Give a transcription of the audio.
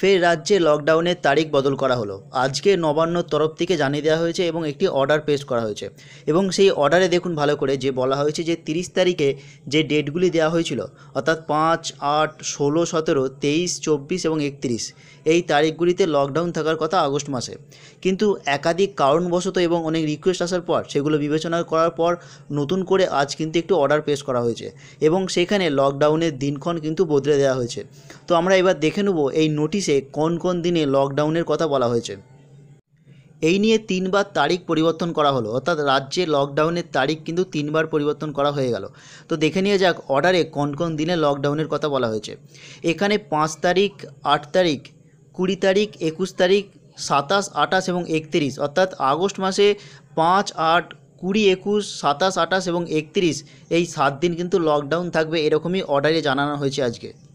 ফের রাজ্যে লকডাউনের তারিখ বদল করা হলো আজকে নবান্নর তরফ থেকে জানিয়ে দেওয়া হয়েছে এবং একটি অর্ডার পেশ করা হয়েছে এবং সেই অর্ডারে দেখুন ভালো করে যে বলা হয়েছে যে তিরিশ তারিখে যে ডেটগুলি দেওয়া হয়েছিল অর্থাৎ পাঁচ আট ষোলো সতেরো তেইশ চব্বিশ এবং একত্রিশ এই তারিখগুলিতে লকডাউন থাকার কথা আগস্ট মাসে কিন্তু একাধিক কারণবশত এবং অনেক রিকোয়েস্ট আসার পর সেগুলো বিবেচনা করার পর নতুন করে আজ কিন্তু একটি অর্ডার পেশ করা হয়েছে এবং সেখানে লকডাউনের দিনক্ষণ কিন্তু বদলে দেওয়া হয়েছে তো আমরা এবার দেখে নেব এই নোটিশ নির্বিশেষে কোন কোন দিনে লকডাউনের কথা বলা হয়েছে এই নিয়ে তিনবার তারিখ পরিবর্তন করা হলো অর্থাৎ রাজ্যে লকডাউনের তারিখ কিন্তু তিনবার পরিবর্তন করা হয়ে গেল তো দেখে নিয়ে যাক অর্ডারে কোন কোন দিনে লকডাউনের কথা বলা হয়েছে এখানে পাঁচ তারিখ আট তারিখ কুড়ি তারিখ একুশ তারিখ সাতাশ আটাশ এবং একত্রিশ অর্থাৎ আগস্ট মাসে পাঁচ আট কুড়ি একুশ সাতাশ আটাশ এবং একত্রিশ এই সাত দিন কিন্তু লকডাউন থাকবে এরকমই অর্ডারে জানানো হয়েছে আজকে